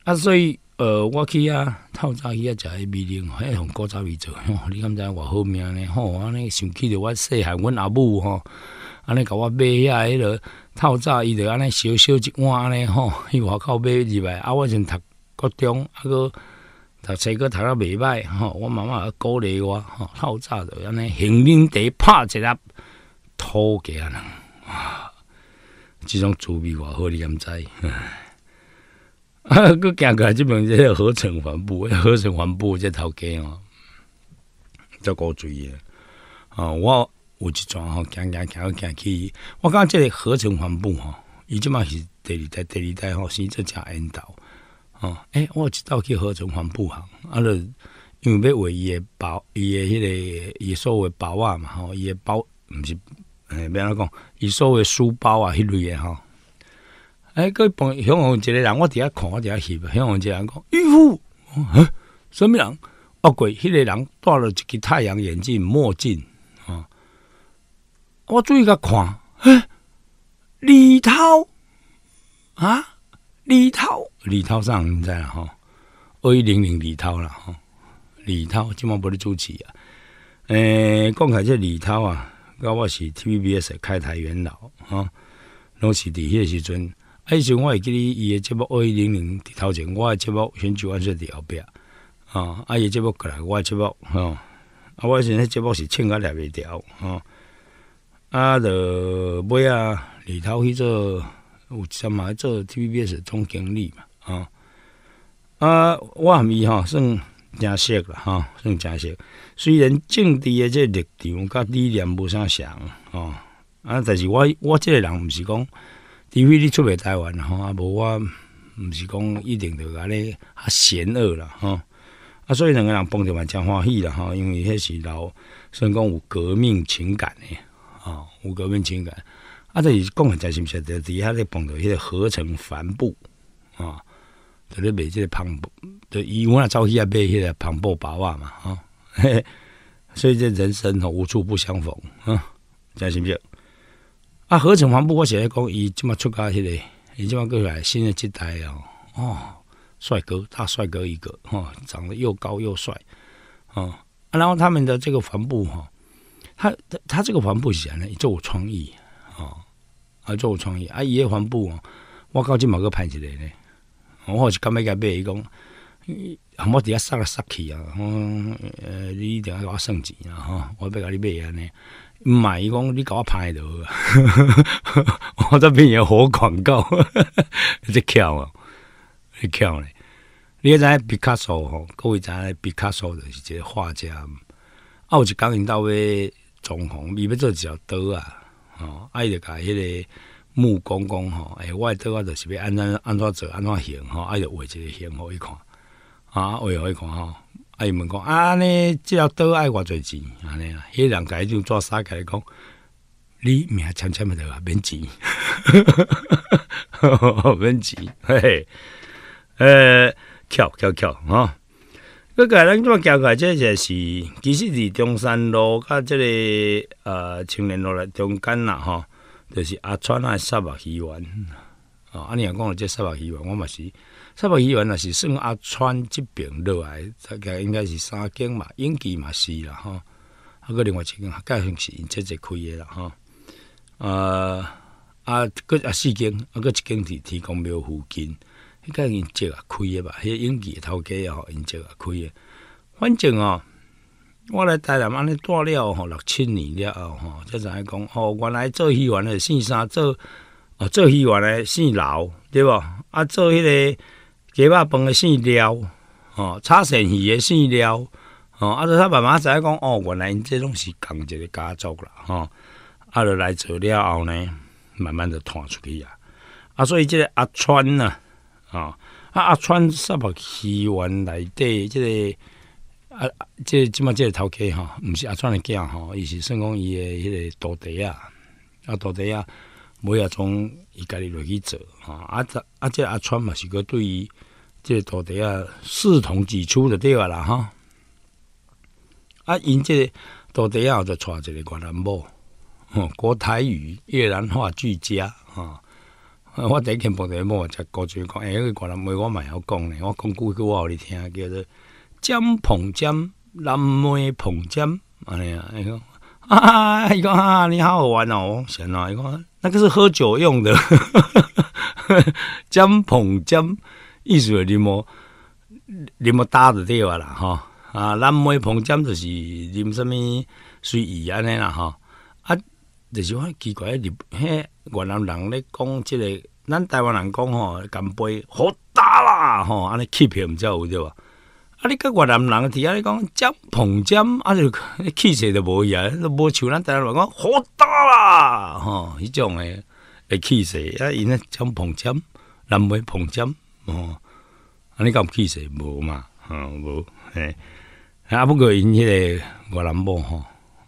啊，所以呃，我去啊，透早去啊，食米零，还用古早米做。吼、你敢知偌好命呢？吼，安尼想起着我细汉，阮阿母吼，安尼甲我买遐迄落透早，伊就安尼小小一碗，安尼吼，伊外口买入来，啊，我先读。高中，啊个读册个读啊袂歹吼，我妈妈也鼓励我吼，透、哦、早就安尼行兵地拍一粒土鸡啊人，哇，即种滋味偌好你毋知？[LAUGHS] 啊，行过来即爿即个合成帆布，合成帆布即头鸡哦，足古锥诶。吼。我有一转吼，行行行行去，我感觉即个合成帆布吼，伊即满是第二代第二代吼，生做食烟斗。哦，诶，我一道去合成环步行，啊，就因为要为伊诶包，伊诶迄个伊所谓包啊嘛，吼，伊诶包毋是，要安怎讲，伊所谓书包啊迄类诶吼。诶，佮朋帮香港一个人，我伫遐看我伫遐翕，香港一个人讲，咦呼，什么人？哦，鬼，迄个人戴了一个太阳眼镜、墨镜，啊，我注意甲看，李涛，啊。李涛，李涛上毋在哈，二一零零李涛了哈，李涛即满不是主持啊，诶，讲起这李涛啊，甲我是 TBS v 开台元老啊，拢是迄个时阵，迄时阵我会记哩伊的节目二一零零李涛前，我诶节目选举完说伫后壁啊，啊伊节目过来我诶节目吼，啊我以前节目是唱甲两袂条吼，啊，着尾啊李涛去做。有前买做 TBS v 总经理嘛，啊啊，我伊吼算诚实啦。吼算诚实。虽然政治的这立场甲理念无啥像，吼啊，但是我我即个人毋是讲，除非你出袂台湾，吼啊，无我毋是讲一定着安尼较邪恶啦，吼啊，所以两个人碰着嘛诚欢喜啦吼，因为迄是老算讲有革命情感呢，啊，有革命情感。啊，这是讲很在是不心？底下在碰到迄个合成帆布啊，在咧买即个篷布，就以往啊早起也买迄个篷布娃娃嘛啊，[LAUGHS] 所以这人生吼无处不相逢啊，在是不？啊，合成帆布我前面讲，伊即嘛出家迄个，伊即嘛过来新的时代哦哦，帅哥大帅哥一个哦，长得又高又帅啊，然后他们的这个帆布哈，他他他这个帆布鞋呢，做创意。哦，啊，做创意啊！伊个帆布哦，我到即嘛个牌一个呢。我好是刚买个买，伊讲，阿莫底下塞来塞去啊。我呃，你一定要给我算钱啊！哈，我要甲你买安尼。毋系，伊讲你甲我拍就好啊。[LAUGHS] 我这边有好广告，你 [LAUGHS] 巧啊，你巧呢？你知 Picasso 哈？各位知 Picasso 就是一个画家。啊，有一讲因兜尾中红，伊不要做一条刀啊？吼，啊伊就甲迄个木工讲吼，诶、欸，我诶桌仔就是要安怎安怎做，安怎行吼，啊伊就画一个形互伊看，啊画互伊看吼，啊伊问讲，啊安尼即条桌爱偌济钱，安尼啊，迄人家伊就做啥甲伊讲，你命签签不着啊，免钱，[LAUGHS] 免钱，嘿嘿，诶、欸，翘翘翘吼。哦个个人行过即这就是其实伫中山路甲这个呃青年路嘞中间啦吼，就是阿川啊沙白溪湾啊，阿你讲讲即沙白鱼丸，我嘛是沙白鱼丸，也是算阿川这边落来，大概应该是三间嘛，应记嘛是啦吼，啊，个另外一间，加上是因直一开的啦吼，呃啊个啊四间，啊个一间是天公庙附近。应该因钱啊，开的吧？迄个英气头家哦，因钱啊，开的。反正哦，我来台南安尼住了吼，六七年了后吼，知才讲哦，原来做戏院的姓沙，做哦做戏院的姓刘，对无啊，做迄个鸡巴饭的姓廖，哦，炒鳝鱼的姓廖，哦。啊，他慢妈才讲哦，原来因这种是同一个家族啦，吼，啊，就来做了后呢，慢慢就传出去啊。啊，所以这个阿川呢。啊！阿阿川三目起完来，第即个啊，即即嘛即个头家吼，毋是阿川的囝吼，伊是算讲伊的迄个徒弟啊，啊，徒弟啊，尾啊从伊家己落去做啊，啊，啊，即阿川嘛是个对于即个徒弟啊，视同己出着对啊啦吼。啊，因即个徒弟啊后就娶一个越南某，吼、国台语越南话俱佳吼。我第一件碰到的莫就高讲，哎，迄个国南话我蛮晓讲咧。我讲句句我互你听，叫做江碰江，南梅鹏江，哎呀，伊讲啊，伊讲啊，你好好玩哦，是啊，伊讲那个是喝酒用的，江碰江，意思你莫，你莫打着对话啦，吼，啊，南莓碰江就是啉们什么随意安尼啦吼，啊，就是我奇怪你不？越南人咧讲即个，咱台湾人讲吼，干杯，好大啦吼，安尼气骗毋少有对无？啊，你甲越南人，伫遐你讲江碰江，啊就气势就无一样，都无像咱台湾人讲好大啦吼，迄种诶，诶气势啊，伊咧江碰江，南碰蓬吼、哦，尼你讲气势无嘛，嗯，无嘿，啊不过因迄个越南某吼，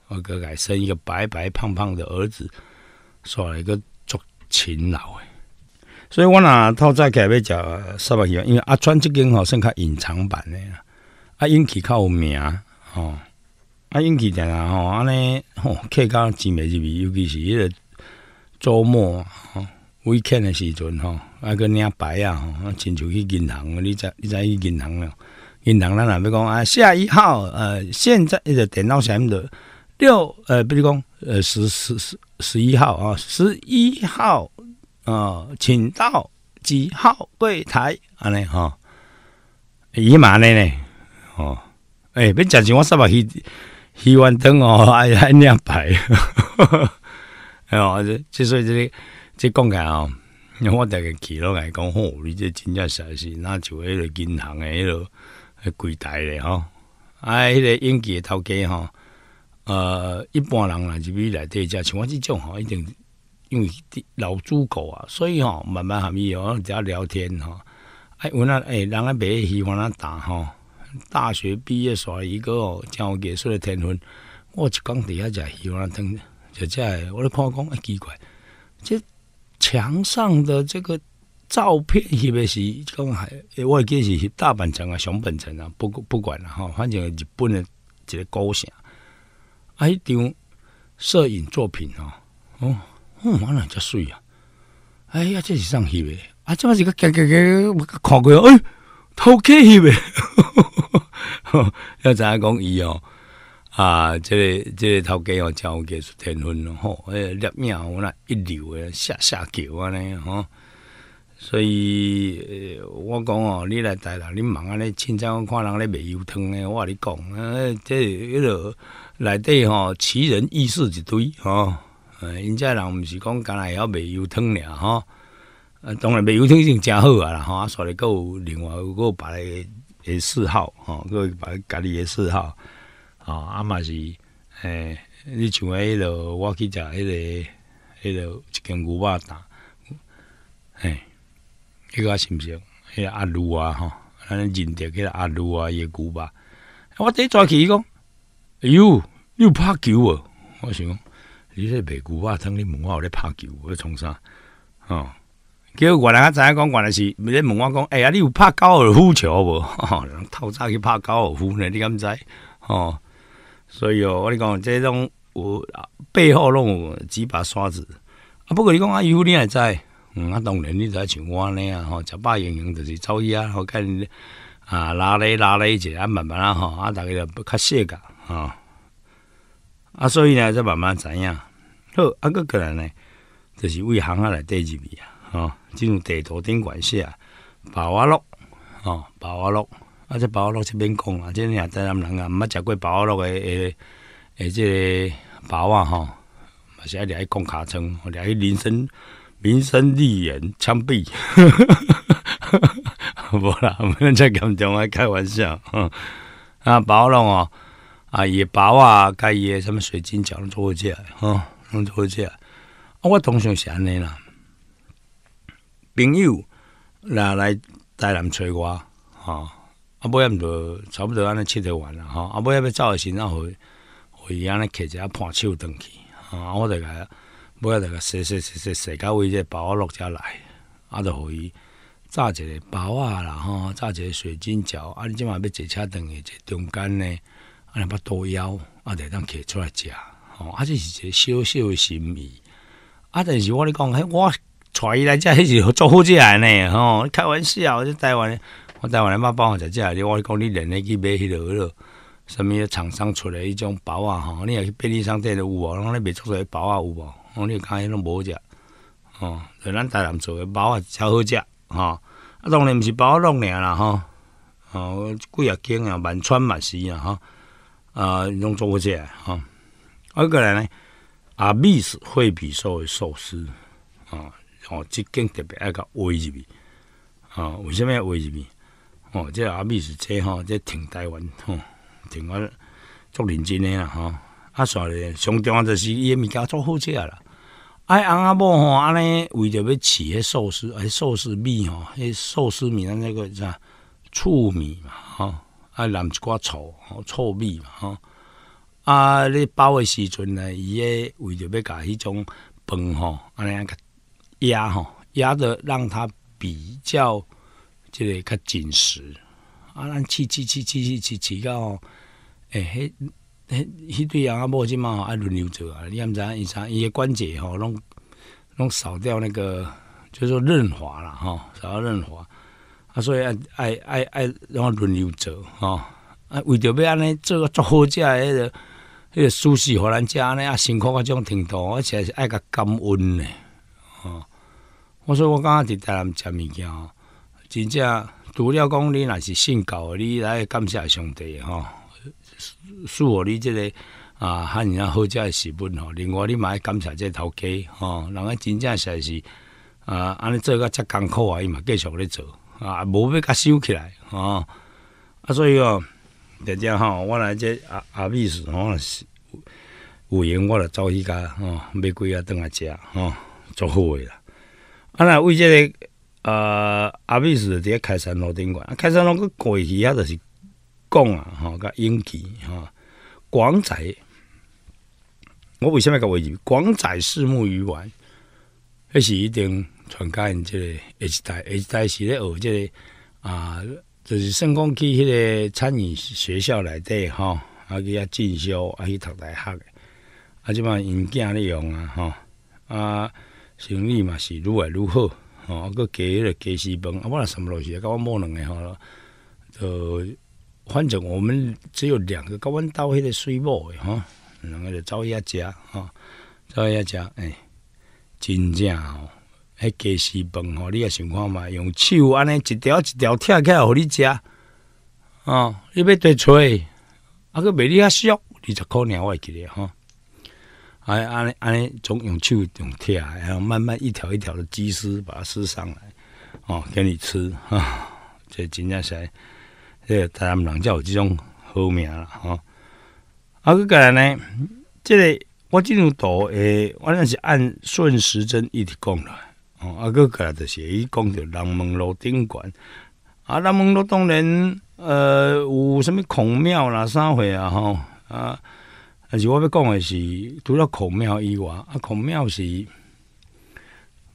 我哥生一个白白胖胖的儿子，耍一个。勤劳诶，所以我若透早起来要食三百几因为阿川即间吼算较隐藏版的啊，阿英较有名吼，阿英气定啊吼，安尼吼客加几枚入枚，尤其是迄个周末哦，weekend 的时阵吼，阿个领牌啊吼，亲像去银行，你知你知去银行了，银行咱若要讲啊，下一号呃，现在迄个电脑啥物的。六呃比如功呃十十十十一号啊十一号啊，请到几号柜台？安尼哈？一码呢呢？哦，哎别 [LAUGHS] [LAUGHS] 讲起我三百希希望灯哦，哎还两百。哎呀，这这所以这里在公开啊，我大概去了来讲好，你这真正小事，那就喺个银行嘅那个柜台咧哈，哎，那个应急套机哈。呃，一般人啦，入去内底食，像我即种吼，一定因为老猪狗啊，所以吼慢慢含伊哦，只要聊天吼。哎，我那哎，人啊，袂喜欢啊，打吼大学毕业耍一个哦，像有艺术的天分，我一讲伫遐食喜欢等，就这我咧看讲啊奇怪，这墙上的这个照片是不是讲还，我记是大阪城啊、熊本城啊，不不管了哈，反正日本的一个古城。啊，迄张摄影作品哦，哦，我哪遮水啊？哎呀，这是上戏呗？啊，这么一个格格格，看过哎，偷看戏呗？要怎样讲伊哦？啊，这这偷给哦，有艺术天分咯吼，哎，摄影我那一流诶，下下球安尼吼。所以，我讲哦，你来台南，你忙安尼，凊彩我看人咧卖油汤咧，我甲你讲，呃，这迄落内底吼奇人异事一堆吼，呃，因遮人毋是讲干来晓卖油汤俩吼，呃，当然卖油汤已经诚好啊啦，吼，啊，所以有另外够别个嗜好，吼，有别家己诶嗜好，吼、啊，嘛是，诶，你像迄落我去食迄个，迄落一根牛肉蛋，嘿。一个是毋是？迄个阿鲁啊，哈，那认得个阿鲁啊，也牛巴。我第一抓起伊讲，哎你有拍球哦！我想，讲，你说北牛巴，当你问我，有咧拍球，我来冲啥？吼、结果原来知影讲，原来是，你咧问我讲，哎呀，你有拍高尔夫球无？人透早去拍高尔夫呢？你敢在？哦，所以哦，我你讲这种，有背后弄几把刷子。啊，不过你讲阿 U，你也知。嗯啊当然你知道像我安尼啊吼食饱营养就是走伊啊吼甲因啊拉咧拉咧一下啊慢慢啊吼啊逐个都不较细甲吼啊所以呢则慢慢知影好啊佫过来呢就是喂行啊来第入去啊吼即种地图顶管事啊包啊鹿吼包啊鹿啊这包啊鹿即免讲啊即你也知人人啊毋捌食过包啊鹿诶诶诶即个包啊吼嘛是爱掠去讲尻川掠去人生民生利源枪毙，[LAUGHS] 无啦，我们在金钟爱开玩笑。啊，包龙啊，啊，叶包啊，该叶什么水晶脚拢做只，哈，拢做啊，我通常安尼啦，朋友拿来带南吹我，哈，啊，不要唔多，差不多安尼七条完啦，哈，阿不要要造个新，然后我安尼咧，开只盘手登去，啊，我得来。无要那个说说说说食到位，即包啊落遮来，啊就互伊炸一个包啊啦，吼，炸一个水晶饺，啊，你即嘛要坐车等去坐中间呢，啊两把刀枵啊就当摕出来食，吼，啊即是一个小小心意，啊但是我你讲，嘿，我带伊来遮迄是做好食诶呢，吼，开玩笑，我在台湾，我台湾阿妈帮我食只，你我讲你连咧去买迄落，什么厂商出诶迄种包啊，吼，你若去便利商店都有哦，阿你卖出来包啊有无？我你讲迄拢无好食，哦，在咱台南做诶包啊超好食，哈，啊当然毋是包弄尔啦，吼、哦，几啊间啊，万川嘛是啊，哈，啊，拢做好食，这，哈，啊，个来呢，啊，密斯会比做寿司，啊，哦，即间特别爱甲围入去，啊，为什么要围入去？哦，这阿米斯这吼，这挺台湾，吼，挺我足认真诶啦，哈。啊，煞咧，上重要就是伊诶物件做好食啊啦！啊，阿婆吼，安尼为着要饲迄寿司，啊，寿司米吼，迄寿司米那个啥醋米嘛，吼。啊，染一寡醋，哦，醋米嘛，吼。啊，你包诶时阵呢，伊诶为着要甲迄种饭吼，安尼压吼，压着让它比较即个较紧实，啊，咱饲饲饲饲饲饲饲到诶迄。迄迄对人阿，无即嘛，爱轮流做啊。你也毋影伊啥，伊个关节吼，拢拢扫掉那个，就说润滑啦吼，扫掉润滑。啊，所以爱爱爱，然后轮流做吼。啊，为着要安尼做个足好食的，迄个迄个舒适互咱食尼啊，辛苦啊种程度，而且是爱甲感恩呢。哦，我说我刚刚伫台湾食物件，吼，真正除了讲你若是信教，你来感谢上帝吼。适合你即个啊赫尔啊好食诶食物吼另外你嘛爱感谢即个头家吼人啊真正实在是啊安尼做甲遮艰苦啊伊嘛继续咧做啊无要甲收起来吼啊所以哦人家吼我来即阿阿密斯吼有闲我著走去甲吼买几盒顿来食吼足好诶啦啊若为即个呃阿密斯伫咧开山路顶悬啊开山路佫过去遐著是讲啊吼甲英奇吼广仔我为啥物甲维持广仔四目鱼丸迄是一定传甲因即个下一代下一代是咧学即个啊就是算讲去迄个餐饮学校内底吼啊去遐进修啊去读大学啊即嘛因囝咧用啊吼啊生意嘛是愈来愈好吼啊佫加迄个加私房啊我若啥物路是甲我某两个吼咯呃反正我们只有两个高温刀迄个水母，哈，两个就走一下吃，哈，走一下哎，真正哦，迄鸡翅饭吼，你也想看嘛？用手安尼一条一条拆起来，和你食哦，你要多吹，啊哥卖你较俗，二十箍鸟，我会记得，哈，哎，安尼安尼总用手用拆，然后慢慢一条一条的鸡丝把它撕上来，哦，给你吃，啊，这真正是。这台湾人才有这种好名啦。吼，啊，个个呢，这个我即张图诶，我那是按顺时针一直讲来哦，啊个个就是伊讲着南门路顶悬啊，南门路当然，呃，有什么孔庙啦，啥会啊，吼。啊，但是我要讲的是，除了孔庙以外，啊，孔庙是。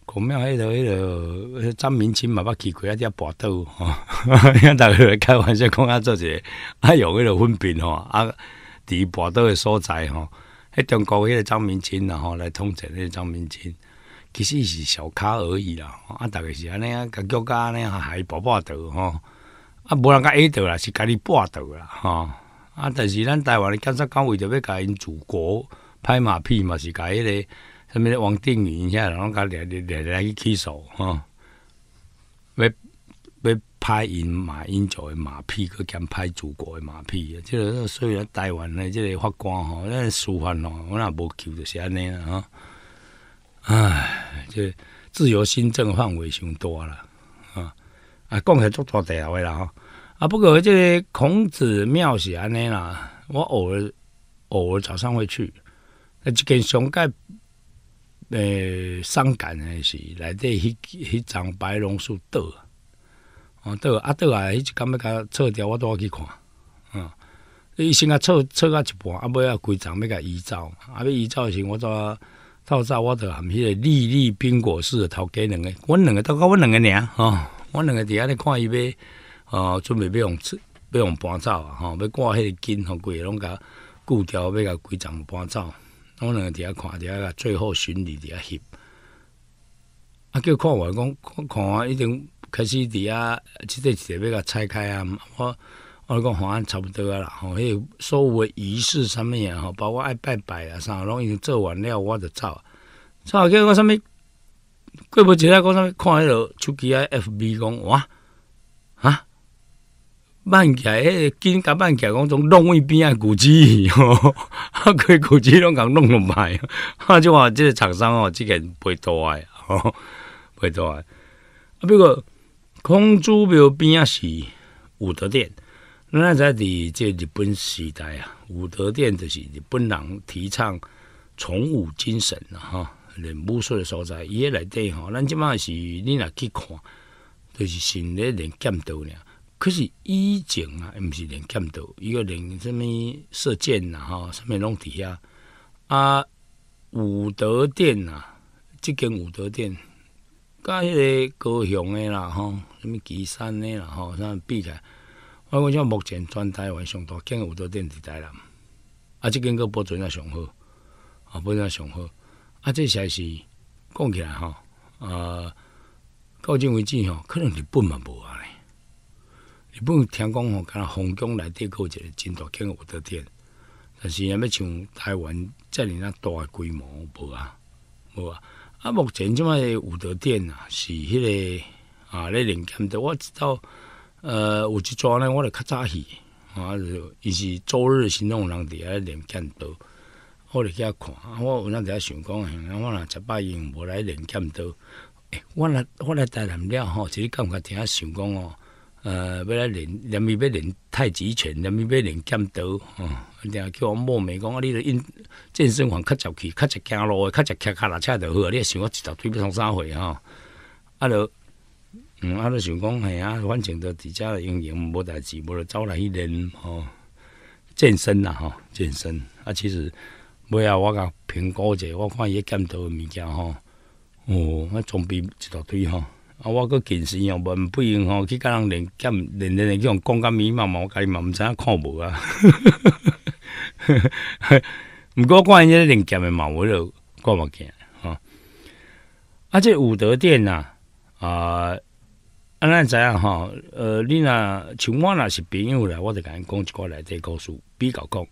讲庙迄条迄条张明清嘛，捌去过啊，伫跋刀，哈，[LAUGHS] 大家开玩笑讲啊，做者啊，用迄条分辨吼啊，伫跋刀的所在吼，迄中国迄个张明钦然后来通缉迄个张明清，其实是小咖而已啦，啊，逐个是安尼啊，甲国家安尼啊，还跋跋刀吼，啊，无人甲一倒啦，是家己跋倒啦，吼，啊，但是咱台湾的警察高为着要家因祖国拍马屁嘛，是家个。什么王定宇一下，然后搞两两两去起手哈，要要拍因马英九的马屁，搁兼拍祖国的马屁啊！这个虽然台湾的即个法官吼，那司法吼，我那无求就是安尼啦哈。唉，这自由新政范围上多了啊！啊，讲起足大大佬的啦吼。啊，不过个孔子庙是安尼啦，我偶尔偶尔早上会去，就跟熊盖。诶，伤感的是，内底迄迄丛白榕树倒，哦倒啊倒啊，伊就刚要甲拆掉，我都去看，嗯，伊先啊拆拆到一半，啊，尾啊规丛要甲移走，啊，尾移走时，我就透早我就含迄个丽丽苹果树头家两个，阮两个都甲阮两个尔，吼，阮两个伫遐咧看伊要，哦，准备要用要用搬走啊，吼，要挂迄个吼，红个拢甲固掉，要甲规丛搬走。我两个伫遐看，伫遐最后巡礼伫遐翕，啊叫看我讲，看我已经开始遐一即一块要甲拆开啊，我我讲看差不多啦，吼，迄所有仪式啥物啊，吼，包括爱拜拜啊啥，拢已经做完了，我就走啊，走啊，叫我啥物，过无一耐讲啥物，看迄落手机啊，FB 讲哇。办起，来，迄个今个办起，讲从弄位边啊，古迹吼，啊，个古迹拢共弄落来，[LAUGHS] 啊，就话即个厂商哦，即个不大诶，吼，[LAUGHS] 不大诶。啊，不过空竹庙边啊是武德殿，咱在伫这日本时代啊，武德殿就是日本人提倡崇武精神啊，吼，连武术诶所在伊迄内底吼，咱即马是你若去看，就是新咧练剑道俩。可是，以前啊，毋是连看到伊个连什物射箭呐，吼，什物拢伫遐啊？武德殿呐，即间武德殿，甲迄个高雄的啦，吼，什物岐山的啦，吼，物比起来，我讲像目前全台湾上大建武德殿伫台南，啊，即间阁保存啊上好，啊，保存啊上好，啊，这才是讲起来吼，啊，到今为止吼，可能日本嘛无啊。日本听讲吼，可能皇宫内底有一个真大间武德殿，但是也要像台湾遮尔啊大诶规模无啊无啊。啊，目前即卖武德殿啊是迄个啊咧连江的。我知道，呃，有一庄呢，我来较早去，啊，伊是周日行动人伫遐连江的，我来去遐看。我有阵伫遐想讲，我若十八应无来连江的。诶，我来我来台南了吼，其实感觉听遐想讲吼。呃，要来练，连咪要练太极拳，连咪要练剑道，吼，然后叫我莫妹讲，啊，你著因健身房较着去，较着行路，较着骑脚踏车著好，你啊想我一条腿不通啥货吼，啊，著，嗯，啊，著想讲，嘿啊，反正伫遮只用用无代志，无著走来去练吼，健身啦吼，健身，啊，其实，尾后我甲评估者，我看伊剑道物件吼，哦，啊，总比一条腿吼。啊，我个近视用，无不不用吼，去甲人连讲，连连连叫讲甲迷茫嘛，我家己嘛毋知影看无啊。毋 [LAUGHS] 过关于这个连讲的密码了，看无见吼。啊，这武德殿呐，啊，安咱知啊吼？呃，你若像我若是朋友来，我就甲你讲一寡来，再故事，比较讲，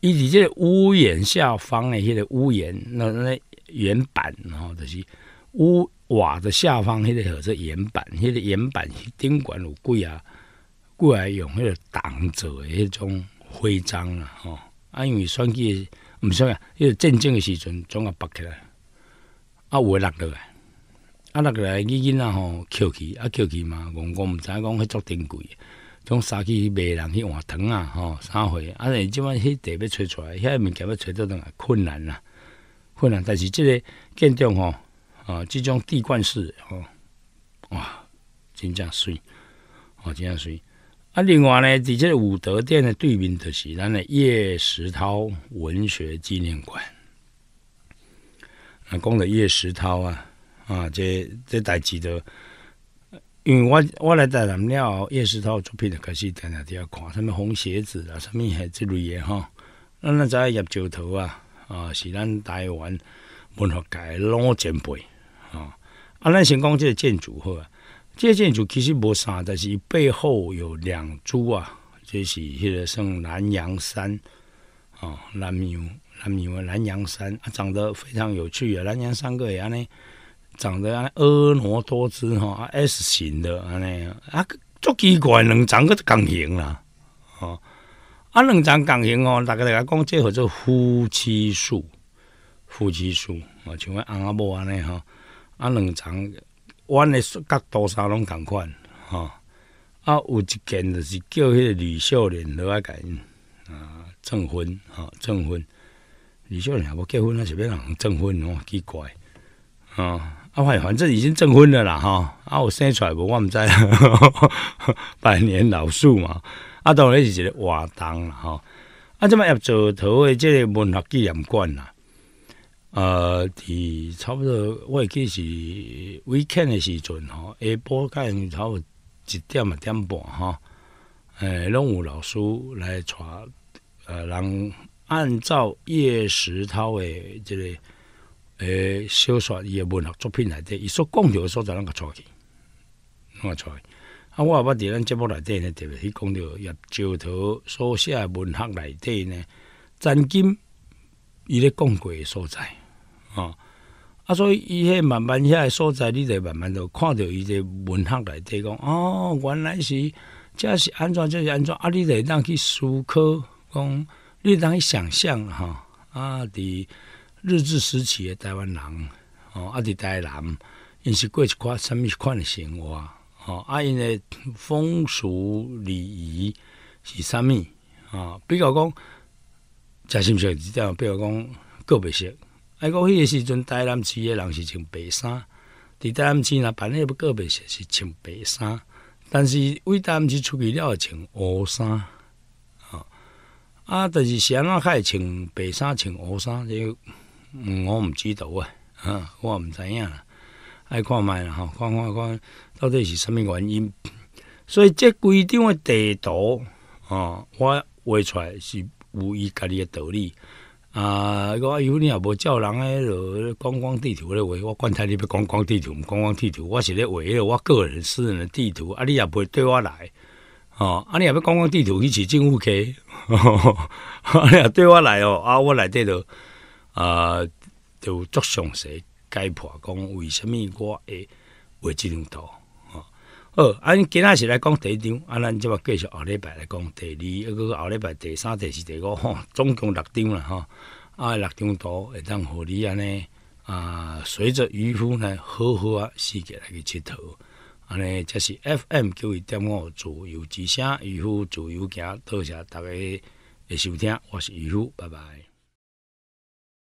伊即这屋檐下方的迄个屋檐，那那原板，吼、后就是屋。瓦的下方迄个叫做岩板，迄个岩板顶管有贵啊，几啊用迄个挡着的迄种徽章啦吼，啊因为选基毋像啊，迄个战争的时阵总啊拔起来，啊会落落来，啊落落来囡囡仔吼翘起啊翘起嘛，怣怣毋知讲迄足珍贵，种支去卖人去换糖啊吼，啥货，啊现即摆迄地要揣出来，遐物件要揣倒到也困难啦，困难，但是即个建筑吼。啊，即种地冠式，吼哇，真正水，哦，真正水。啊，另外呢，伫个武德殿的对面就是咱的叶石涛文学纪念馆。啊，讲到叶石涛啊，啊，这这代志的，因为我我来台南了，叶石涛作品就开始在那底下看，什么红鞋子啊，什么还之类的吼。咱那在叶兆头啊，啊，是咱台湾文学界老前辈。啊！阿先讲即个建筑好呵，这建筑其实无啥，但是背后有两株啊，就是迄个像南洋山哦，南洋南洋南洋山，啊，长得非常有趣啊！南洋山个也安尼，长得阿婀娜多姿吼，S 型的安尼啊，足奇怪，两层个就形型啦，哦，啊，两张钢形哦，大家大家讲，这叫做夫妻树，夫妻树啊，像阿阿布安尼哈。啊，两层弯的角度山拢共款，吼。啊，有一间就是叫迄个李秀莲落来因啊，证婚，吼，证婚。李秀莲欲结婚啊，是要人证婚哦，奇怪。啊，啊，反正已经证婚了啦，吼。啊，有生出来无，我毋知。[LAUGHS] 百年老树嘛，啊，当然是一个活动啦吼。啊，即么要做头的，即个文学纪念馆啦。呃，伫差不多我会记是 weekend 的时阵吼，下晡因差不多一点啊点半吼，诶，拢有老师来带，呃，人按照叶石涛诶即个诶小说，伊诶文学作品内底，伊所讲着诶所在，咱甲带去，拢甲带去。啊，我也捌伫咱节目内底呢，特别伊讲着叶兆桃所写文学内底呢，曾经伊咧讲过诶所在。啊！啊，所以伊迄慢慢遐诶所在你就慢慢就看着伊个文学内底讲，哦，原来是，这是安怎，这是安怎，啊，你得当去思考，讲你当去想象哈。啊，伫日治时期诶台湾人，哦，啊，伫台南，因是过一款什么款诶生活？哦，啊，因诶风俗礼仪是啥物？啊，比如讲，真是？即意，比如讲个别性。哎，讲迄个时阵，台南市的人是穿白衫。伫台南市若办迄个告别是是穿白衫，但是为台南市出去了穿黑衫。啊，啊，但是谁人开始穿白衫、穿黑衫，这我毋知道啊，啊，我毋知影啦。爱看觅啦，吼，看看看，到底是啥物原因？所以这规张诶地图，啊，我画出来是有伊家己的道理。啊！我以为你也无照人咧做观光地图咧画，我管他你要观光地图，毋观光地图，我是咧画迄个我个人私人的地图，啊，你也袂会对我来，哦，啊，你也要观光地图一起进屋去，啊，对我来哦，啊，我来这都啊，就作详细解破讲为什么我会画这张图。哦，按今仔日来讲第一张，啊，咱即嘛继续后礼拜来讲第二，又过后礼拜第三、第四、第五，吼、总共六张啦，吼。啊，六张图会当互你安尼啊，随着渔夫呢，好好啊，世界来去佚佗。啊尼，这是 FM 九一点五自由之声，渔夫自由行，多谢大家的收听，我是渔夫，拜拜。